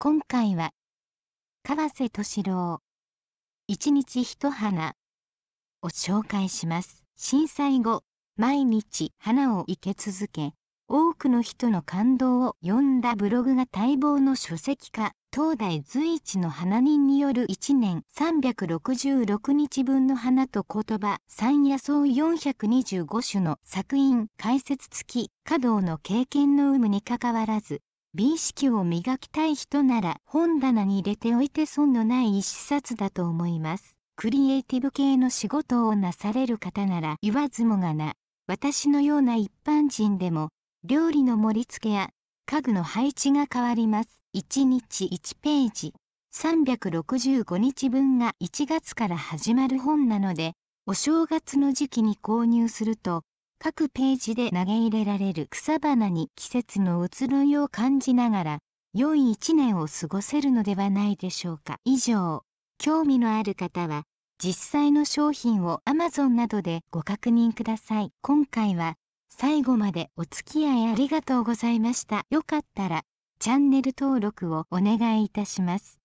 今回は川瀬敏郎一日一花を紹介します震災後毎日花を生け続け多くの人の感動を読んだブログが待望の書籍化東大随一の花人による1年366日分の花と言葉三野草425種の作品解説付き華道の経験の有無にかかわらず美意識を磨きたい人なら本棚に入れておいて損のない一冊だと思います。クリエイティブ系の仕事をなされる方なら言わずもがな。私のような一般人でも料理の盛り付けや家具の配置が変わります。1日1ページ365日分が1月から始まる本なのでお正月の時期に購入すると各ページで投げ入れられる草花に季節の移ろいを感じながら、良い一年を過ごせるのではないでしょうか。以上、興味のある方は、実際の商品を Amazon などでご確認ください。今回は最後までお付き合いありがとうございました。よかったらチャンネル登録をお願いいたします。